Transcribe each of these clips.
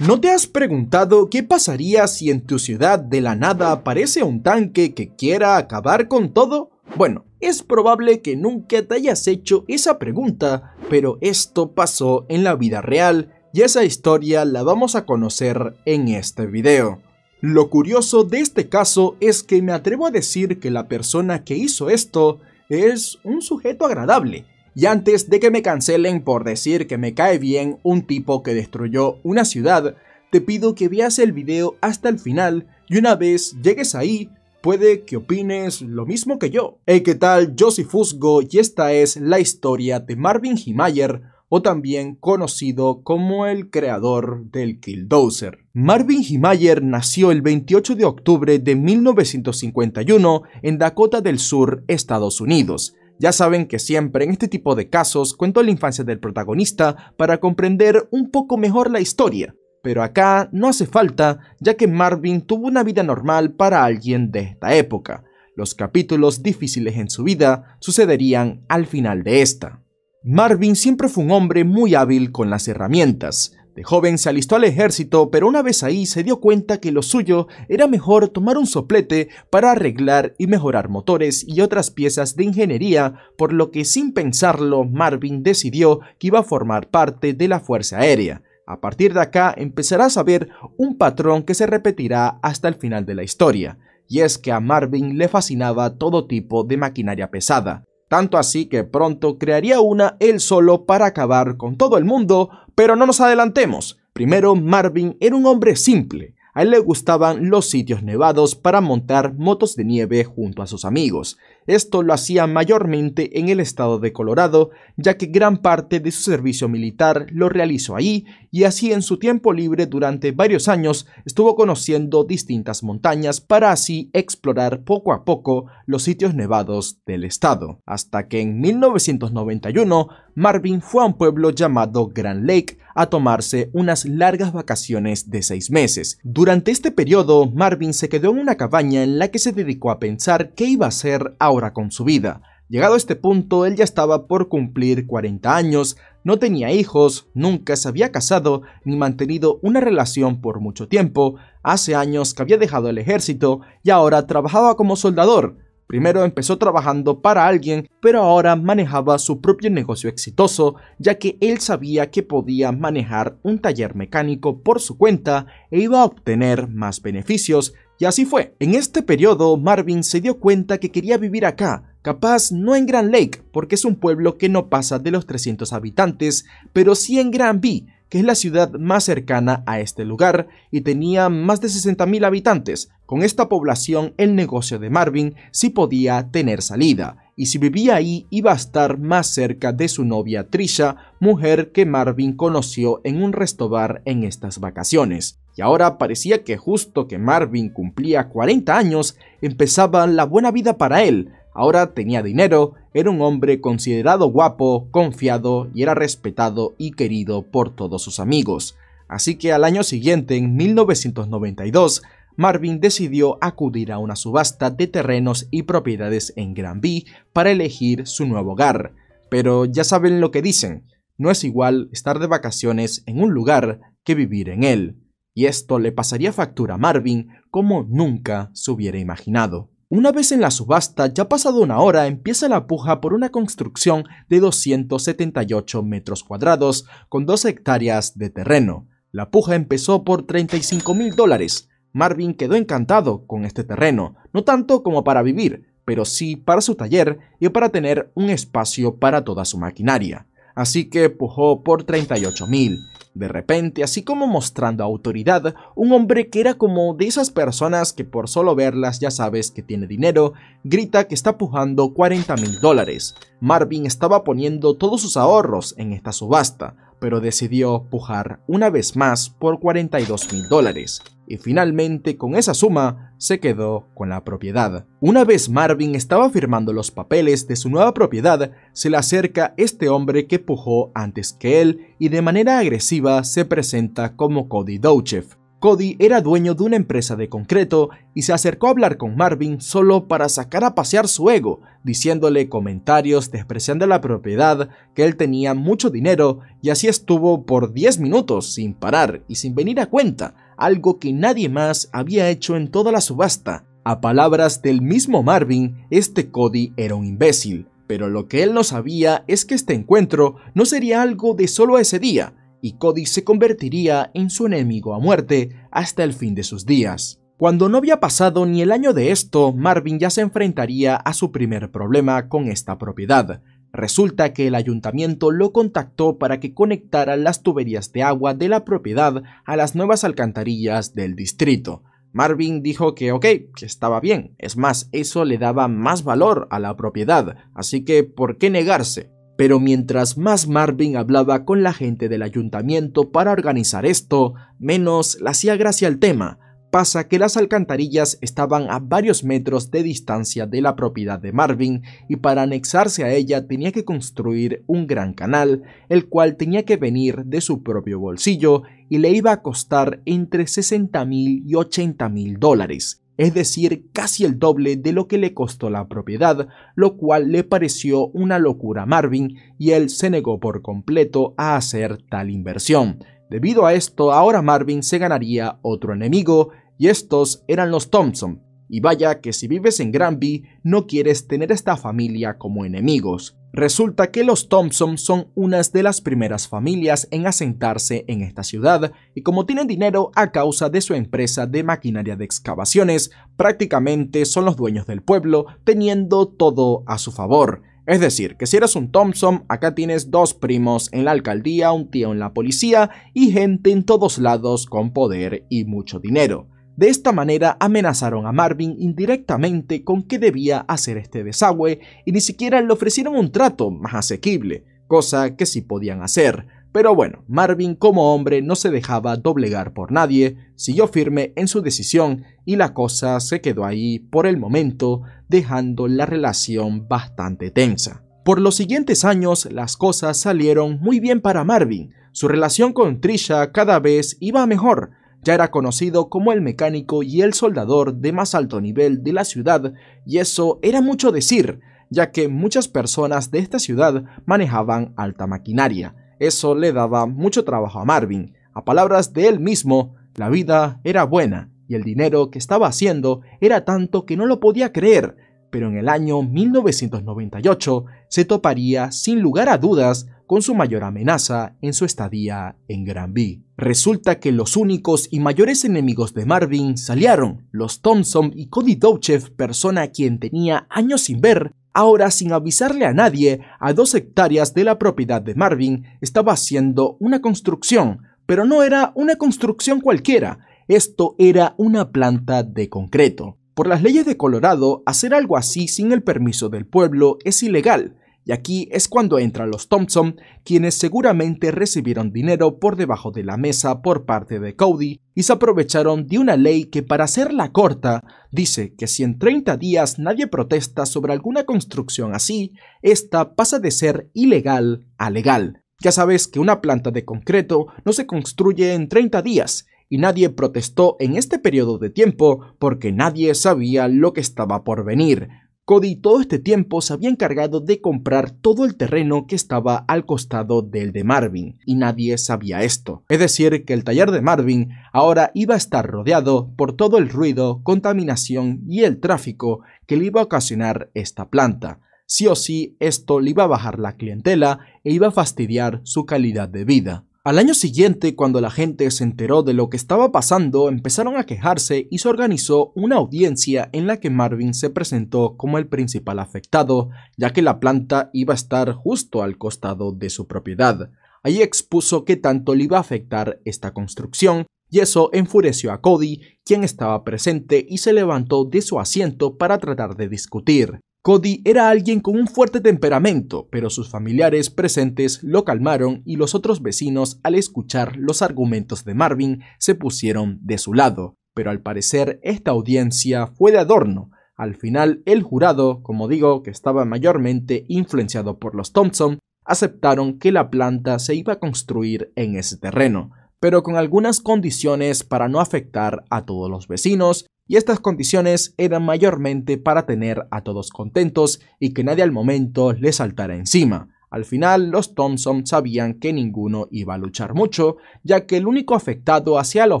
¿No te has preguntado qué pasaría si en tu ciudad de la nada aparece un tanque que quiera acabar con todo? Bueno, es probable que nunca te hayas hecho esa pregunta, pero esto pasó en la vida real y esa historia la vamos a conocer en este video. Lo curioso de este caso es que me atrevo a decir que la persona que hizo esto es un sujeto agradable, y antes de que me cancelen por decir que me cae bien un tipo que destruyó una ciudad, te pido que veas el video hasta el final y una vez llegues ahí, puede que opines lo mismo que yo. Hey, ¿qué tal? Yo soy Fusgo y esta es la historia de Marvin Himayer, o también conocido como el creador del Killdozer. Marvin Himayer nació el 28 de octubre de 1951 en Dakota del Sur, Estados Unidos ya saben que siempre en este tipo de casos cuento la infancia del protagonista para comprender un poco mejor la historia, pero acá no hace falta ya que Marvin tuvo una vida normal para alguien de esta época. Los capítulos difíciles en su vida sucederían al final de esta. Marvin siempre fue un hombre muy hábil con las herramientas, de joven se alistó al ejército, pero una vez ahí se dio cuenta que lo suyo era mejor tomar un soplete para arreglar y mejorar motores y otras piezas de ingeniería, por lo que sin pensarlo Marvin decidió que iba a formar parte de la Fuerza Aérea. A partir de acá empezarás a ver un patrón que se repetirá hasta el final de la historia, y es que a Marvin le fascinaba todo tipo de maquinaria pesada tanto así que pronto crearía una él solo para acabar con todo el mundo, pero no nos adelantemos. Primero, Marvin era un hombre simple, a él le gustaban los sitios nevados para montar motos de nieve junto a sus amigos. Esto lo hacía mayormente en el estado de Colorado, ya que gran parte de su servicio militar lo realizó ahí y así en su tiempo libre durante varios años estuvo conociendo distintas montañas para así explorar poco a poco los sitios nevados del estado. Hasta que en 1991 Marvin fue a un pueblo llamado Grand Lake, a tomarse unas largas vacaciones de seis meses. Durante este periodo, Marvin se quedó en una cabaña en la que se dedicó a pensar qué iba a hacer ahora con su vida. Llegado a este punto, él ya estaba por cumplir 40 años, no tenía hijos, nunca se había casado ni mantenido una relación por mucho tiempo, hace años que había dejado el ejército y ahora trabajaba como soldador, Primero empezó trabajando para alguien, pero ahora manejaba su propio negocio exitoso, ya que él sabía que podía manejar un taller mecánico por su cuenta e iba a obtener más beneficios, y así fue. En este periodo, Marvin se dio cuenta que quería vivir acá, Capaz no en Grand Lake, porque es un pueblo que no pasa de los 300 habitantes, pero sí en Grand V, que es la ciudad más cercana a este lugar, y tenía más de 60.000 habitantes, con esta población el negocio de Marvin sí podía tener salida, y si vivía ahí iba a estar más cerca de su novia Trisha, mujer que Marvin conoció en un restobar en estas vacaciones. Y ahora parecía que justo que Marvin cumplía 40 años, empezaba la buena vida para él. Ahora tenía dinero, era un hombre considerado guapo, confiado y era respetado y querido por todos sus amigos. Así que al año siguiente, en 1992, Marvin decidió acudir a una subasta de terrenos y propiedades en Granby para elegir su nuevo hogar. Pero ya saben lo que dicen, no es igual estar de vacaciones en un lugar que vivir en él. Y esto le pasaría factura a Marvin como nunca se hubiera imaginado. Una vez en la subasta, ya pasado una hora, empieza la puja por una construcción de 278 metros cuadrados con 2 hectáreas de terreno. La puja empezó por 35 mil dólares, Marvin quedó encantado con este terreno, no tanto como para vivir, pero sí para su taller y para tener un espacio para toda su maquinaria. Así que pujó por 38 mil. De repente, así como mostrando autoridad, un hombre que era como de esas personas que por solo verlas ya sabes que tiene dinero, grita que está pujando 40 mil dólares. Marvin estaba poniendo todos sus ahorros en esta subasta, pero decidió pujar una vez más por 42 mil dólares, y finalmente con esa suma se quedó con la propiedad. Una vez Marvin estaba firmando los papeles de su nueva propiedad, se le acerca este hombre que pujó antes que él y de manera agresiva se presenta como Cody Douchev, Cody era dueño de una empresa de concreto y se acercó a hablar con Marvin solo para sacar a pasear su ego, diciéndole comentarios despreciando la propiedad, que él tenía mucho dinero y así estuvo por 10 minutos sin parar y sin venir a cuenta, algo que nadie más había hecho en toda la subasta. A palabras del mismo Marvin, este Cody era un imbécil, pero lo que él no sabía es que este encuentro no sería algo de solo ese día, y Cody se convertiría en su enemigo a muerte hasta el fin de sus días. Cuando no había pasado ni el año de esto, Marvin ya se enfrentaría a su primer problema con esta propiedad. Resulta que el ayuntamiento lo contactó para que conectara las tuberías de agua de la propiedad a las nuevas alcantarillas del distrito. Marvin dijo que ok, que estaba bien, es más, eso le daba más valor a la propiedad, así que ¿por qué negarse? Pero mientras más Marvin hablaba con la gente del ayuntamiento para organizar esto, menos le hacía gracia el tema. Pasa que las alcantarillas estaban a varios metros de distancia de la propiedad de Marvin y para anexarse a ella tenía que construir un gran canal, el cual tenía que venir de su propio bolsillo y le iba a costar entre 60 mil y 80 mil dólares es decir, casi el doble de lo que le costó la propiedad, lo cual le pareció una locura a Marvin y él se negó por completo a hacer tal inversión. Debido a esto, ahora Marvin se ganaría otro enemigo, y estos eran los Thompson, y vaya que si vives en Granby no quieres tener esta familia como enemigos. Resulta que los Thompson son unas de las primeras familias en asentarse en esta ciudad y como tienen dinero a causa de su empresa de maquinaria de excavaciones, prácticamente son los dueños del pueblo teniendo todo a su favor. Es decir, que si eres un Thompson, acá tienes dos primos en la alcaldía, un tío en la policía y gente en todos lados con poder y mucho dinero. De esta manera amenazaron a Marvin indirectamente con que debía hacer este desagüe y ni siquiera le ofrecieron un trato más asequible, cosa que sí podían hacer. Pero bueno, Marvin como hombre no se dejaba doblegar por nadie, siguió firme en su decisión y la cosa se quedó ahí por el momento, dejando la relación bastante tensa. Por los siguientes años las cosas salieron muy bien para Marvin, su relación con Trisha cada vez iba mejor, ya era conocido como el mecánico y el soldador de más alto nivel de la ciudad, y eso era mucho decir, ya que muchas personas de esta ciudad manejaban alta maquinaria. Eso le daba mucho trabajo a Marvin. A palabras de él mismo, la vida era buena y el dinero que estaba haciendo era tanto que no lo podía creer, pero en el año 1998 se toparía sin lugar a dudas con su mayor amenaza en su estadía en Granby. Resulta que los únicos y mayores enemigos de Marvin salieron, los Thompson y Cody Douchev, persona a quien tenía años sin ver, ahora sin avisarle a nadie, a dos hectáreas de la propiedad de Marvin estaba haciendo una construcción, pero no era una construcción cualquiera, esto era una planta de concreto. Por las leyes de Colorado, hacer algo así sin el permiso del pueblo es ilegal, y aquí es cuando entran los Thompson, quienes seguramente recibieron dinero por debajo de la mesa por parte de Cody y se aprovecharon de una ley que para hacerla corta dice que si en 30 días nadie protesta sobre alguna construcción así, esta pasa de ser ilegal a legal. Ya sabes que una planta de concreto no se construye en 30 días y nadie protestó en este periodo de tiempo porque nadie sabía lo que estaba por venir. Cody todo este tiempo se había encargado de comprar todo el terreno que estaba al costado del de Marvin, y nadie sabía esto. Es decir, que el taller de Marvin ahora iba a estar rodeado por todo el ruido, contaminación y el tráfico que le iba a ocasionar esta planta. Sí o sí, esto le iba a bajar la clientela e iba a fastidiar su calidad de vida. Al año siguiente, cuando la gente se enteró de lo que estaba pasando, empezaron a quejarse y se organizó una audiencia en la que Marvin se presentó como el principal afectado, ya que la planta iba a estar justo al costado de su propiedad. Ahí expuso que tanto le iba a afectar esta construcción, y eso enfureció a Cody, quien estaba presente y se levantó de su asiento para tratar de discutir. Cody era alguien con un fuerte temperamento, pero sus familiares presentes lo calmaron y los otros vecinos, al escuchar los argumentos de Marvin, se pusieron de su lado. Pero al parecer esta audiencia fue de adorno. Al final el jurado, como digo, que estaba mayormente influenciado por los Thompson, aceptaron que la planta se iba a construir en ese terreno, pero con algunas condiciones para no afectar a todos los vecinos y estas condiciones eran mayormente para tener a todos contentos y que nadie al momento le saltara encima. Al final, los Thompson sabían que ninguno iba a luchar mucho, ya que el único afectado hacia lo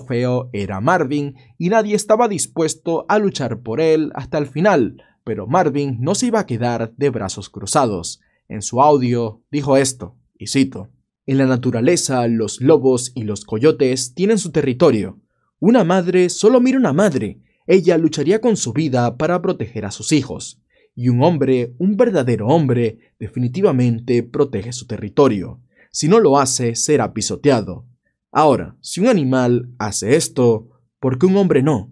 feo era Marvin y nadie estaba dispuesto a luchar por él hasta el final, pero Marvin no se iba a quedar de brazos cruzados. En su audio dijo esto, y cito, En la naturaleza, los lobos y los coyotes tienen su territorio. Una madre solo mira una madre ella lucharía con su vida para proteger a sus hijos, y un hombre, un verdadero hombre, definitivamente protege su territorio. Si no lo hace, será pisoteado. Ahora, si un animal hace esto, ¿por qué un hombre no?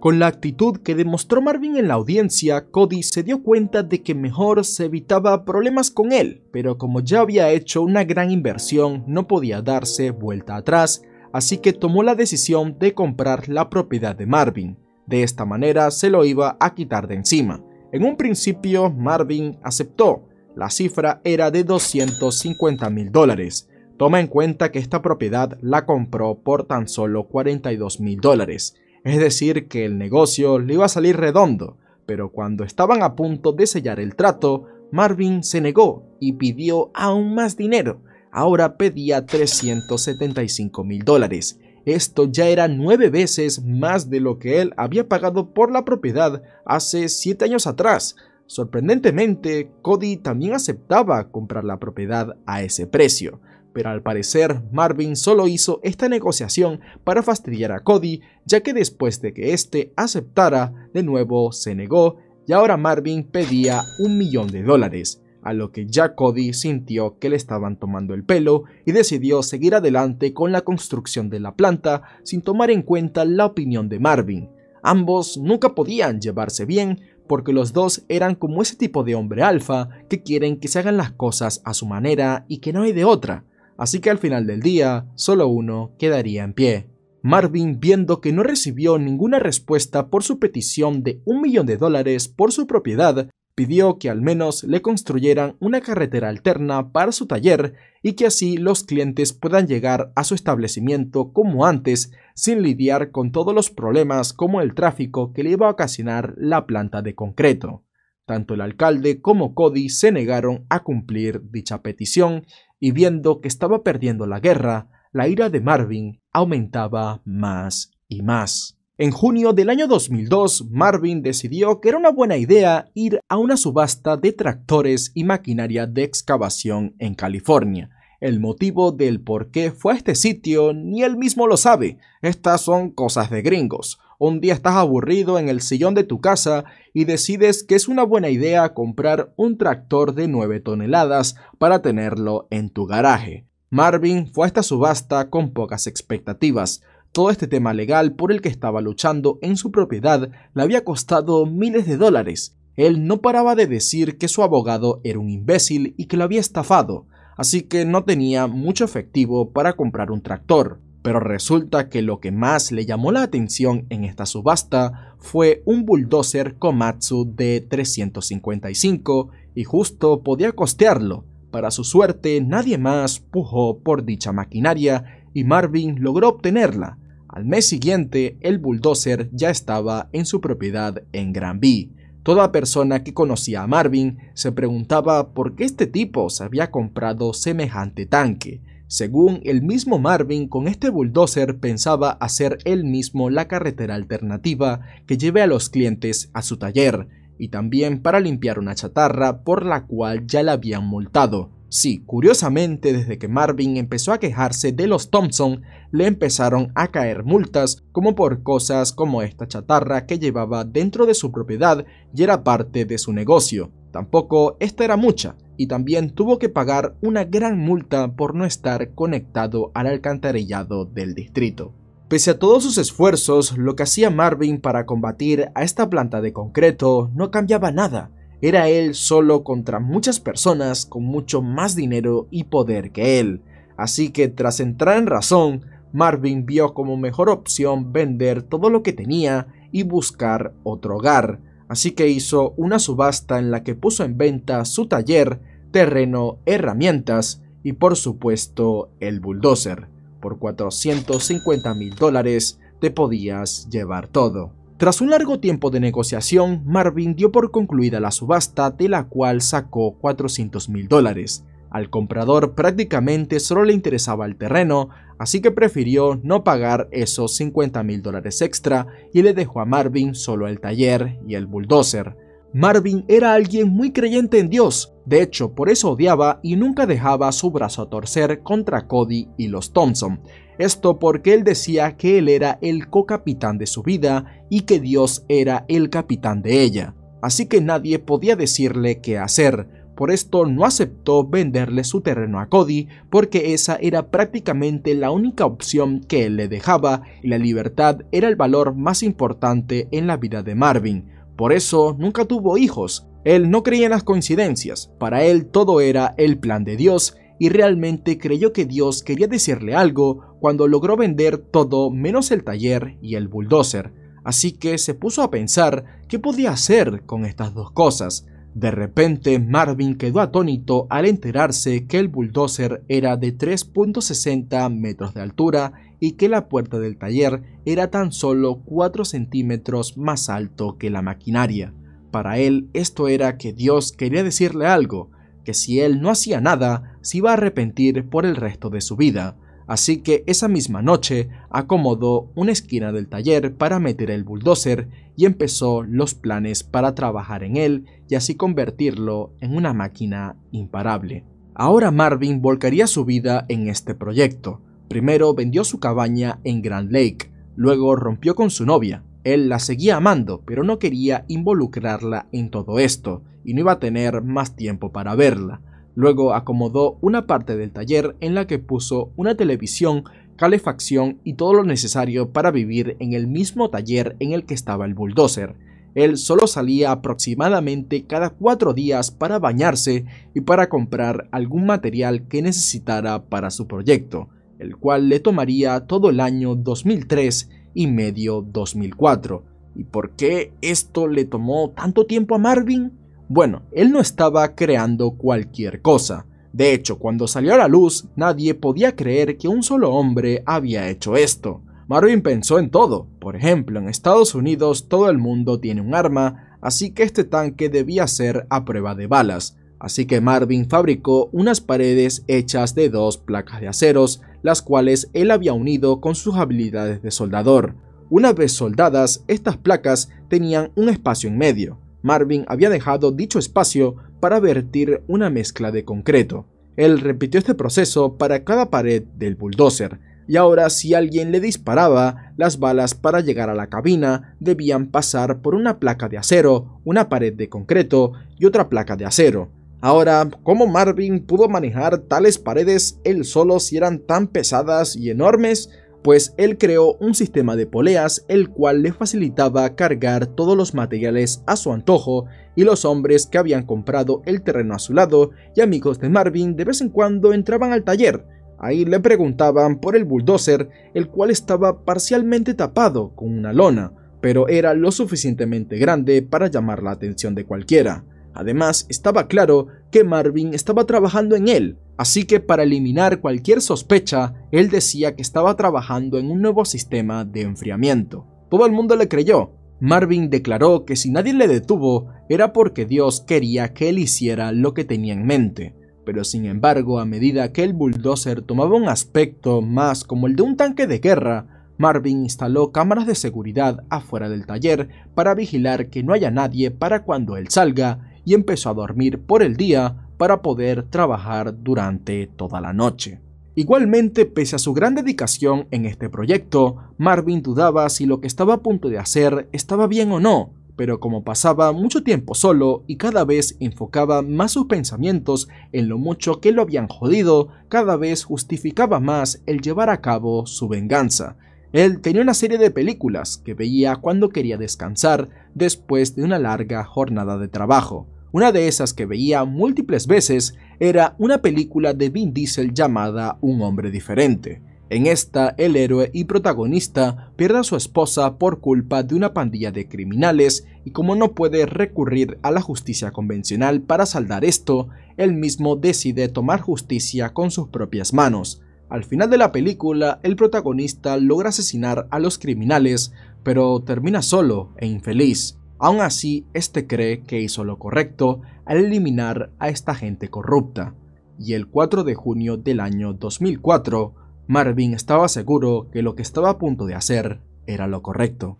Con la actitud que demostró Marvin en la audiencia, Cody se dio cuenta de que mejor se evitaba problemas con él, pero como ya había hecho una gran inversión, no podía darse vuelta atrás así que tomó la decisión de comprar la propiedad de Marvin. De esta manera se lo iba a quitar de encima. En un principio Marvin aceptó, la cifra era de 250 mil dólares. Toma en cuenta que esta propiedad la compró por tan solo 42 mil dólares, es decir que el negocio le iba a salir redondo, pero cuando estaban a punto de sellar el trato, Marvin se negó y pidió aún más dinero, ahora pedía 375 mil dólares. Esto ya era nueve veces más de lo que él había pagado por la propiedad hace siete años atrás. Sorprendentemente, Cody también aceptaba comprar la propiedad a ese precio, pero al parecer Marvin solo hizo esta negociación para fastidiar a Cody, ya que después de que éste aceptara, de nuevo se negó y ahora Marvin pedía un millón de dólares a lo que ya Cody sintió que le estaban tomando el pelo y decidió seguir adelante con la construcción de la planta sin tomar en cuenta la opinión de Marvin. Ambos nunca podían llevarse bien porque los dos eran como ese tipo de hombre alfa que quieren que se hagan las cosas a su manera y que no hay de otra, así que al final del día solo uno quedaría en pie. Marvin, viendo que no recibió ninguna respuesta por su petición de un millón de dólares por su propiedad, pidió que al menos le construyeran una carretera alterna para su taller y que así los clientes puedan llegar a su establecimiento como antes sin lidiar con todos los problemas como el tráfico que le iba a ocasionar la planta de concreto. Tanto el alcalde como Cody se negaron a cumplir dicha petición y viendo que estaba perdiendo la guerra, la ira de Marvin aumentaba más y más. En junio del año 2002, Marvin decidió que era una buena idea ir a una subasta de tractores y maquinaria de excavación en California. El motivo del por qué fue a este sitio ni él mismo lo sabe. Estas son cosas de gringos. Un día estás aburrido en el sillón de tu casa y decides que es una buena idea comprar un tractor de 9 toneladas para tenerlo en tu garaje. Marvin fue a esta subasta con pocas expectativas. Todo este tema legal por el que estaba luchando en su propiedad le había costado miles de dólares. Él no paraba de decir que su abogado era un imbécil y que lo había estafado, así que no tenía mucho efectivo para comprar un tractor. Pero resulta que lo que más le llamó la atención en esta subasta fue un bulldozer Komatsu de 355 y justo podía costearlo. Para su suerte, nadie más pujó por dicha maquinaria y Marvin logró obtenerla. Al mes siguiente, el bulldozer ya estaba en su propiedad en Granby. Toda persona que conocía a Marvin se preguntaba por qué este tipo se había comprado semejante tanque. Según el mismo Marvin, con este bulldozer pensaba hacer él mismo la carretera alternativa que lleve a los clientes a su taller, y también para limpiar una chatarra por la cual ya la habían multado. Sí, curiosamente, desde que Marvin empezó a quejarse de los Thompson, le empezaron a caer multas, como por cosas como esta chatarra que llevaba dentro de su propiedad y era parte de su negocio. Tampoco esta era mucha, y también tuvo que pagar una gran multa por no estar conectado al alcantarillado del distrito. Pese a todos sus esfuerzos, lo que hacía Marvin para combatir a esta planta de concreto no cambiaba nada era él solo contra muchas personas con mucho más dinero y poder que él. Así que tras entrar en razón, Marvin vio como mejor opción vender todo lo que tenía y buscar otro hogar. Así que hizo una subasta en la que puso en venta su taller, terreno, herramientas y por supuesto el bulldozer. Por 450 mil dólares te podías llevar todo. Tras un largo tiempo de negociación, Marvin dio por concluida la subasta de la cual sacó 400 mil dólares. Al comprador prácticamente solo le interesaba el terreno, así que prefirió no pagar esos 50 mil dólares extra y le dejó a Marvin solo el taller y el bulldozer. Marvin era alguien muy creyente en Dios, de hecho por eso odiaba y nunca dejaba su brazo a torcer contra Cody y los Thompson, esto porque él decía que él era el co-capitán de su vida y que Dios era el capitán de ella. Así que nadie podía decirle qué hacer. Por esto no aceptó venderle su terreno a Cody, porque esa era prácticamente la única opción que él le dejaba, y la libertad era el valor más importante en la vida de Marvin. Por eso nunca tuvo hijos. Él no creía en las coincidencias, para él todo era el plan de Dios y realmente creyó que Dios quería decirle algo cuando logró vender todo menos el taller y el bulldozer, así que se puso a pensar qué podía hacer con estas dos cosas. De repente, Marvin quedó atónito al enterarse que el bulldozer era de 3.60 metros de altura y que la puerta del taller era tan solo 4 centímetros más alto que la maquinaria. Para él esto era que Dios quería decirle algo, que si él no hacía nada, se iba a arrepentir por el resto de su vida, así que esa misma noche acomodó una esquina del taller para meter el bulldozer y empezó los planes para trabajar en él y así convertirlo en una máquina imparable. Ahora Marvin volcaría su vida en este proyecto. Primero vendió su cabaña en Grand Lake, luego rompió con su novia. Él la seguía amando, pero no quería involucrarla en todo esto, y no iba a tener más tiempo para verla. Luego acomodó una parte del taller en la que puso una televisión, calefacción y todo lo necesario para vivir en el mismo taller en el que estaba el bulldozer. Él solo salía aproximadamente cada cuatro días para bañarse y para comprar algún material que necesitara para su proyecto, el cual le tomaría todo el año 2003 y medio 2004. ¿Y por qué esto le tomó tanto tiempo a Marvin? Bueno, él no estaba creando cualquier cosa. De hecho, cuando salió a la luz, nadie podía creer que un solo hombre había hecho esto. Marvin pensó en todo. Por ejemplo, en Estados Unidos todo el mundo tiene un arma, así que este tanque debía ser a prueba de balas. Así que Marvin fabricó unas paredes hechas de dos placas de aceros, las cuales él había unido con sus habilidades de soldador. Una vez soldadas, estas placas tenían un espacio en medio, Marvin había dejado dicho espacio para vertir una mezcla de concreto. Él repitió este proceso para cada pared del bulldozer, y ahora si alguien le disparaba, las balas para llegar a la cabina debían pasar por una placa de acero, una pared de concreto y otra placa de acero. Ahora, ¿cómo Marvin pudo manejar tales paredes él solo si eran tan pesadas y enormes? pues él creó un sistema de poleas el cual le facilitaba cargar todos los materiales a su antojo y los hombres que habían comprado el terreno a su lado y amigos de Marvin de vez en cuando entraban al taller. Ahí le preguntaban por el bulldozer, el cual estaba parcialmente tapado con una lona, pero era lo suficientemente grande para llamar la atención de cualquiera. Además, estaba claro que Marvin estaba trabajando en él, Así que para eliminar cualquier sospecha, él decía que estaba trabajando en un nuevo sistema de enfriamiento. Todo el mundo le creyó. Marvin declaró que si nadie le detuvo era porque Dios quería que él hiciera lo que tenía en mente. Pero sin embargo, a medida que el bulldozer tomaba un aspecto más como el de un tanque de guerra, Marvin instaló cámaras de seguridad afuera del taller para vigilar que no haya nadie para cuando él salga y empezó a dormir por el día para poder trabajar durante toda la noche. Igualmente, pese a su gran dedicación en este proyecto, Marvin dudaba si lo que estaba a punto de hacer estaba bien o no, pero como pasaba mucho tiempo solo y cada vez enfocaba más sus pensamientos en lo mucho que lo habían jodido, cada vez justificaba más el llevar a cabo su venganza. Él tenía una serie de películas que veía cuando quería descansar después de una larga jornada de trabajo. Una de esas que veía múltiples veces era una película de Vin Diesel llamada Un hombre diferente. En esta, el héroe y protagonista pierde a su esposa por culpa de una pandilla de criminales y como no puede recurrir a la justicia convencional para saldar esto, él mismo decide tomar justicia con sus propias manos. Al final de la película, el protagonista logra asesinar a los criminales, pero termina solo e infeliz. Aún así, este cree que hizo lo correcto al eliminar a esta gente corrupta, y el 4 de junio del año 2004, Marvin estaba seguro que lo que estaba a punto de hacer era lo correcto.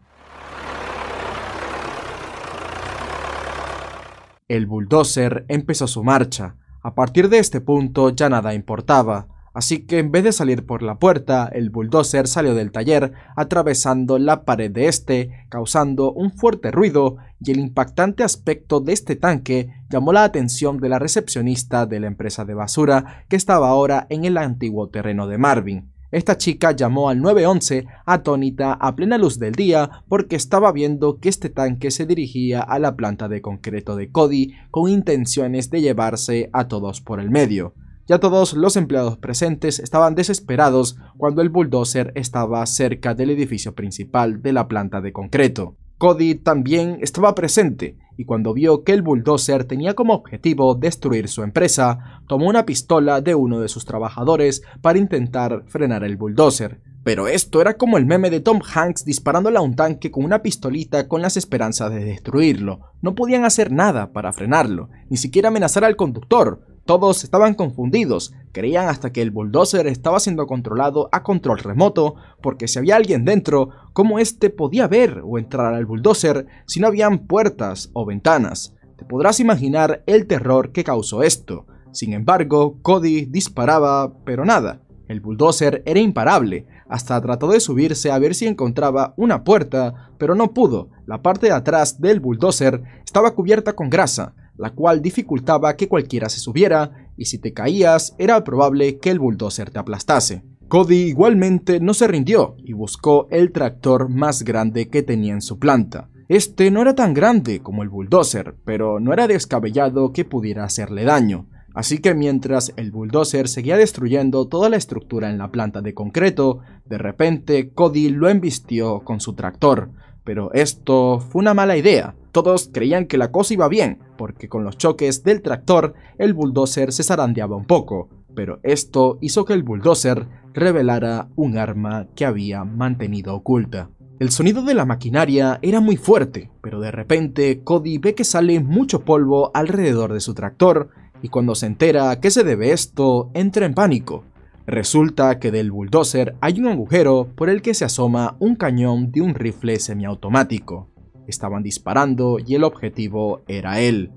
El bulldozer empezó su marcha. A partir de este punto ya nada importaba. Así que en vez de salir por la puerta, el bulldozer salió del taller atravesando la pared de este, causando un fuerte ruido y el impactante aspecto de este tanque llamó la atención de la recepcionista de la empresa de basura que estaba ahora en el antiguo terreno de Marvin. Esta chica llamó al 911 atónita a plena luz del día porque estaba viendo que este tanque se dirigía a la planta de concreto de Cody con intenciones de llevarse a todos por el medio. Ya todos los empleados presentes estaban desesperados cuando el bulldozer estaba cerca del edificio principal de la planta de concreto. Cody también estaba presente y cuando vio que el bulldozer tenía como objetivo destruir su empresa, tomó una pistola de uno de sus trabajadores para intentar frenar el bulldozer. Pero esto era como el meme de Tom Hanks disparándole a un tanque con una pistolita con las esperanzas de destruirlo. No podían hacer nada para frenarlo, ni siquiera amenazar al conductor, todos estaban confundidos, creían hasta que el bulldozer estaba siendo controlado a control remoto, porque si había alguien dentro, ¿cómo éste podía ver o entrar al bulldozer si no habían puertas o ventanas? Te podrás imaginar el terror que causó esto. Sin embargo, Cody disparaba, pero nada. El bulldozer era imparable, hasta trató de subirse a ver si encontraba una puerta, pero no pudo. La parte de atrás del bulldozer estaba cubierta con grasa, la cual dificultaba que cualquiera se subiera, y si te caías era probable que el bulldozer te aplastase. Cody igualmente no se rindió y buscó el tractor más grande que tenía en su planta. Este no era tan grande como el bulldozer, pero no era descabellado que pudiera hacerle daño. Así que mientras el bulldozer seguía destruyendo toda la estructura en la planta de concreto, de repente Cody lo embistió con su tractor. Pero esto fue una mala idea, todos creían que la cosa iba bien, porque con los choques del tractor el bulldozer se zarandeaba un poco, pero esto hizo que el bulldozer revelara un arma que había mantenido oculta. El sonido de la maquinaria era muy fuerte, pero de repente Cody ve que sale mucho polvo alrededor de su tractor y cuando se entera que se debe esto, entra en pánico. Resulta que del bulldozer hay un agujero por el que se asoma un cañón de un rifle semiautomático estaban disparando y el objetivo era él.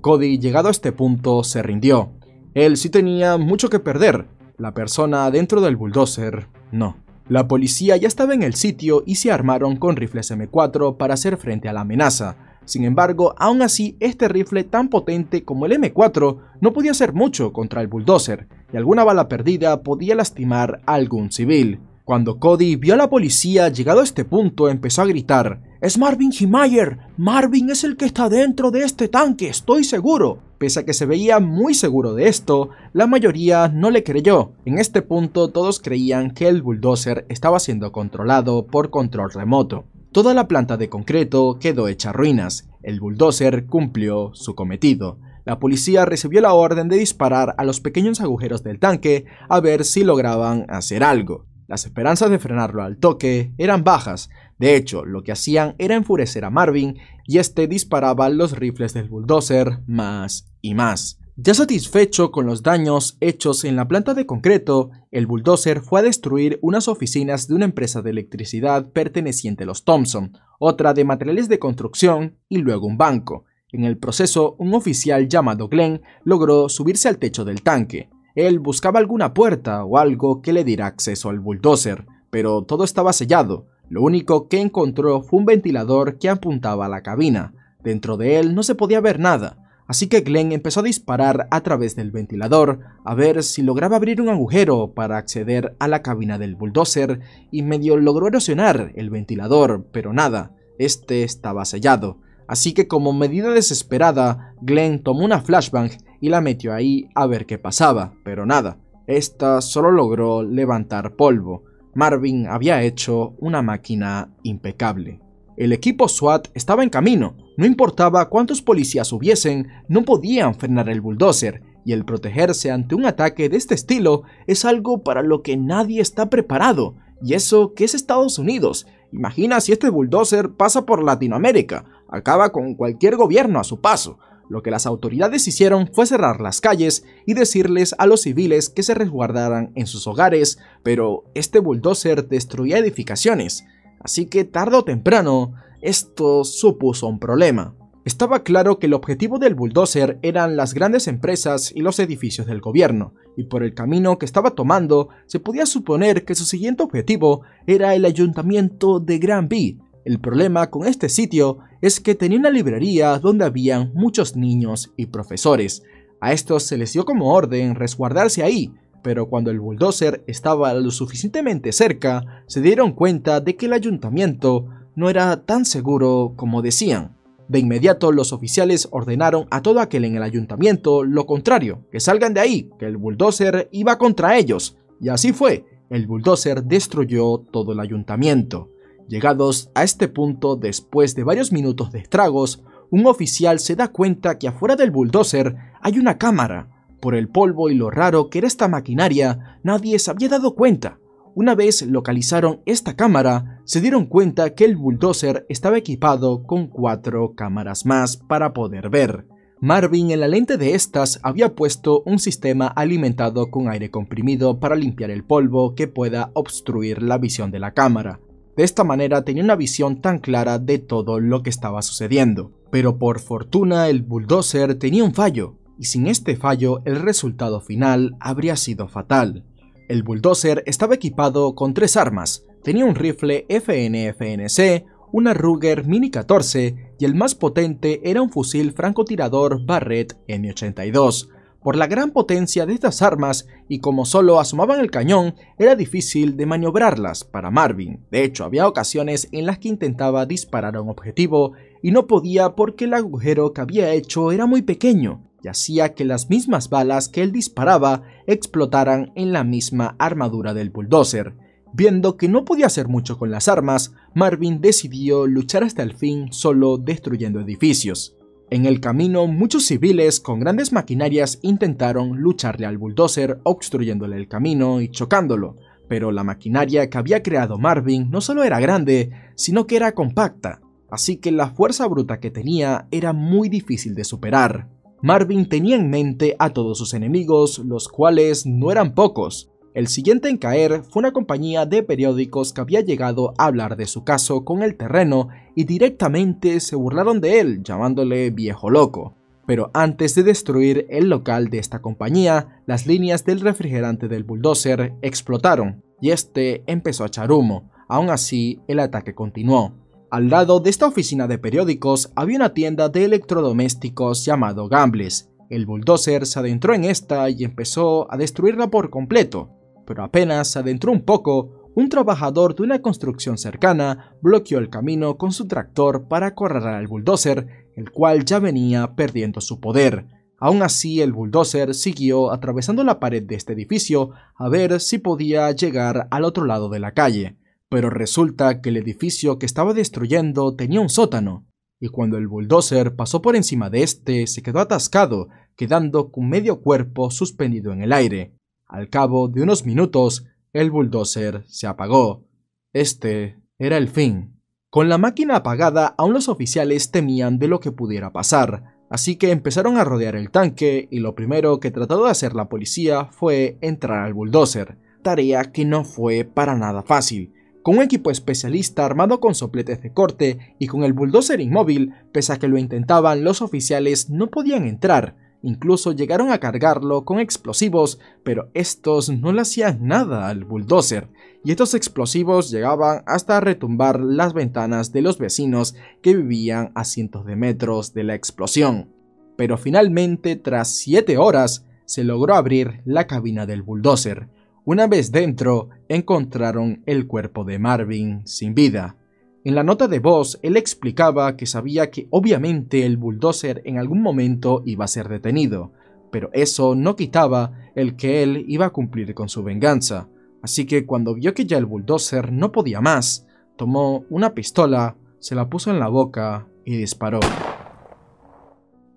Cody, llegado a este punto, se rindió. Él sí tenía mucho que perder, la persona dentro del bulldozer no. La policía ya estaba en el sitio y se armaron con rifles M4 para hacer frente a la amenaza. Sin embargo, aún así, este rifle tan potente como el M4 no podía hacer mucho contra el bulldozer, y alguna bala perdida podía lastimar a algún civil. Cuando Cody vio a la policía llegado a este punto, empezó a gritar, ¡Es Marvin Himayer! ¡Marvin es el que está dentro de este tanque, estoy seguro! Pese a que se veía muy seguro de esto, la mayoría no le creyó. En este punto todos creían que el bulldozer estaba siendo controlado por control remoto. Toda la planta de concreto quedó hecha ruinas. El bulldozer cumplió su cometido. La policía recibió la orden de disparar a los pequeños agujeros del tanque a ver si lograban hacer algo. Las esperanzas de frenarlo al toque eran bajas, de hecho, lo que hacían era enfurecer a Marvin y este disparaba los rifles del bulldozer más y más. Ya satisfecho con los daños hechos en la planta de concreto, el bulldozer fue a destruir unas oficinas de una empresa de electricidad perteneciente a los Thompson, otra de materiales de construcción y luego un banco. En el proceso, un oficial llamado Glenn logró subirse al techo del tanque. Él buscaba alguna puerta o algo que le diera acceso al bulldozer, pero todo estaba sellado. Lo único que encontró fue un ventilador que apuntaba a la cabina. Dentro de él no se podía ver nada, así que Glenn empezó a disparar a través del ventilador a ver si lograba abrir un agujero para acceder a la cabina del bulldozer y medio logró erosionar el ventilador, pero nada, este estaba sellado. Así que como medida desesperada, Glenn tomó una flashbang y la metió ahí a ver qué pasaba, pero nada, esta solo logró levantar polvo. Marvin había hecho una máquina impecable. El equipo SWAT estaba en camino, no importaba cuántos policías hubiesen, no podían frenar el bulldozer, y el protegerse ante un ataque de este estilo es algo para lo que nadie está preparado, y eso que es Estados Unidos. Imagina si este bulldozer pasa por Latinoamérica, acaba con cualquier gobierno a su paso. Lo que las autoridades hicieron fue cerrar las calles y decirles a los civiles que se resguardaran en sus hogares, pero este bulldozer destruía edificaciones, así que tarde o temprano esto supuso un problema. Estaba claro que el objetivo del bulldozer eran las grandes empresas y los edificios del gobierno, y por el camino que estaba tomando se podía suponer que su siguiente objetivo era el ayuntamiento de Granby. El problema con este sitio es que tenía una librería donde habían muchos niños y profesores. A estos se les dio como orden resguardarse ahí, pero cuando el bulldozer estaba lo suficientemente cerca, se dieron cuenta de que el ayuntamiento no era tan seguro como decían. De inmediato los oficiales ordenaron a todo aquel en el ayuntamiento lo contrario, que salgan de ahí, que el bulldozer iba contra ellos. Y así fue, el bulldozer destruyó todo el ayuntamiento. Llegados a este punto, después de varios minutos de estragos, un oficial se da cuenta que afuera del bulldozer hay una cámara. Por el polvo y lo raro que era esta maquinaria, nadie se había dado cuenta. Una vez localizaron esta cámara, se dieron cuenta que el bulldozer estaba equipado con cuatro cámaras más para poder ver. Marvin en la lente de estas había puesto un sistema alimentado con aire comprimido para limpiar el polvo que pueda obstruir la visión de la cámara. De esta manera tenía una visión tan clara de todo lo que estaba sucediendo. Pero por fortuna el bulldozer tenía un fallo, y sin este fallo el resultado final habría sido fatal. El bulldozer estaba equipado con tres armas, tenía un rifle FNFNC, una Ruger Mini 14 y el más potente era un fusil francotirador Barrett M82, por la gran potencia de estas armas y como solo asomaban el cañón, era difícil de maniobrarlas para Marvin. De hecho, había ocasiones en las que intentaba disparar a un objetivo y no podía porque el agujero que había hecho era muy pequeño y hacía que las mismas balas que él disparaba explotaran en la misma armadura del bulldozer. Viendo que no podía hacer mucho con las armas, Marvin decidió luchar hasta el fin solo destruyendo edificios. En el camino, muchos civiles con grandes maquinarias intentaron lucharle al bulldozer, obstruyéndole el camino y chocándolo, pero la maquinaria que había creado Marvin no solo era grande, sino que era compacta, así que la fuerza bruta que tenía era muy difícil de superar. Marvin tenía en mente a todos sus enemigos, los cuales no eran pocos, el siguiente en caer fue una compañía de periódicos que había llegado a hablar de su caso con el terreno y directamente se burlaron de él llamándole viejo loco. Pero antes de destruir el local de esta compañía, las líneas del refrigerante del bulldozer explotaron y este empezó a echar humo. Aún así, el ataque continuó. Al lado de esta oficina de periódicos había una tienda de electrodomésticos llamado Gambles. El bulldozer se adentró en esta y empezó a destruirla por completo pero apenas adentro adentró un poco, un trabajador de una construcción cercana bloqueó el camino con su tractor para acorralar al bulldozer, el cual ya venía perdiendo su poder. Aún así, el bulldozer siguió atravesando la pared de este edificio a ver si podía llegar al otro lado de la calle, pero resulta que el edificio que estaba destruyendo tenía un sótano, y cuando el bulldozer pasó por encima de este se quedó atascado, quedando con medio cuerpo suspendido en el aire. Al cabo de unos minutos, el bulldozer se apagó. Este era el fin. Con la máquina apagada, aún los oficiales temían de lo que pudiera pasar, así que empezaron a rodear el tanque y lo primero que trató de hacer la policía fue entrar al bulldozer, tarea que no fue para nada fácil. Con un equipo especialista armado con sopletes de corte y con el bulldozer inmóvil, pese a que lo intentaban, los oficiales no podían entrar, Incluso llegaron a cargarlo con explosivos, pero estos no le hacían nada al bulldozer, y estos explosivos llegaban hasta retumbar las ventanas de los vecinos que vivían a cientos de metros de la explosión. Pero finalmente, tras 7 horas, se logró abrir la cabina del bulldozer. Una vez dentro, encontraron el cuerpo de Marvin sin vida. En la nota de voz, él explicaba que sabía que obviamente el bulldozer en algún momento iba a ser detenido, pero eso no quitaba el que él iba a cumplir con su venganza. Así que cuando vio que ya el bulldozer no podía más, tomó una pistola, se la puso en la boca y disparó.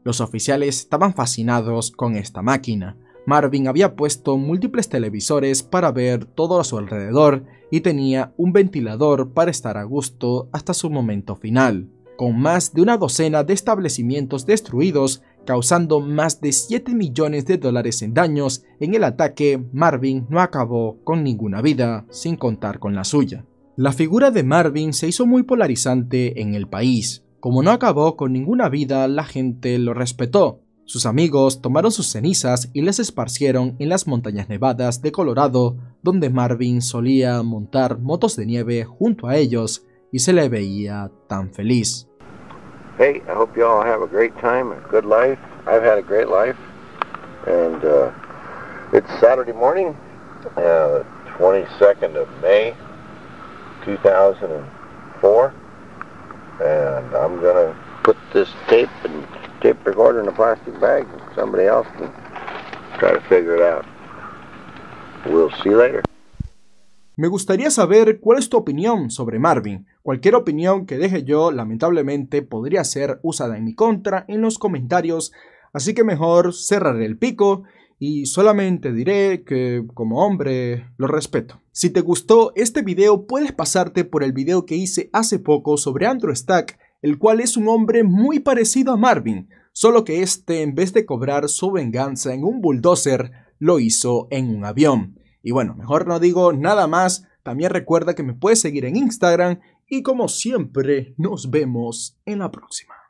Los oficiales estaban fascinados con esta máquina, Marvin había puesto múltiples televisores para ver todo a su alrededor y tenía un ventilador para estar a gusto hasta su momento final, con más de una docena de establecimientos destruidos causando más de 7 millones de dólares en daños en el ataque, Marvin no acabó con ninguna vida, sin contar con la suya. La figura de Marvin se hizo muy polarizante en el país. Como no acabó con ninguna vida, la gente lo respetó, sus amigos tomaron sus cenizas y las esparcieron en las montañas nevadas de Colorado, donde Marvin solía montar motos de nieve junto a ellos y se le veía tan feliz. Hey, I hope you all have a great time, a good life. I've had a great life. And uh, it's Saturday morning, uh, 22nd of May, 2004. And I'm going to put this tape and me gustaría saber cuál es tu opinión sobre Marvin. Cualquier opinión que deje yo, lamentablemente, podría ser usada en mi contra en los comentarios, así que mejor cerraré el pico y solamente diré que, como hombre, lo respeto. Si te gustó este video, puedes pasarte por el video que hice hace poco sobre Andrew Stack el cual es un hombre muy parecido a Marvin, solo que este en vez de cobrar su venganza en un bulldozer, lo hizo en un avión. Y bueno, mejor no digo nada más, también recuerda que me puedes seguir en Instagram y como siempre nos vemos en la próxima.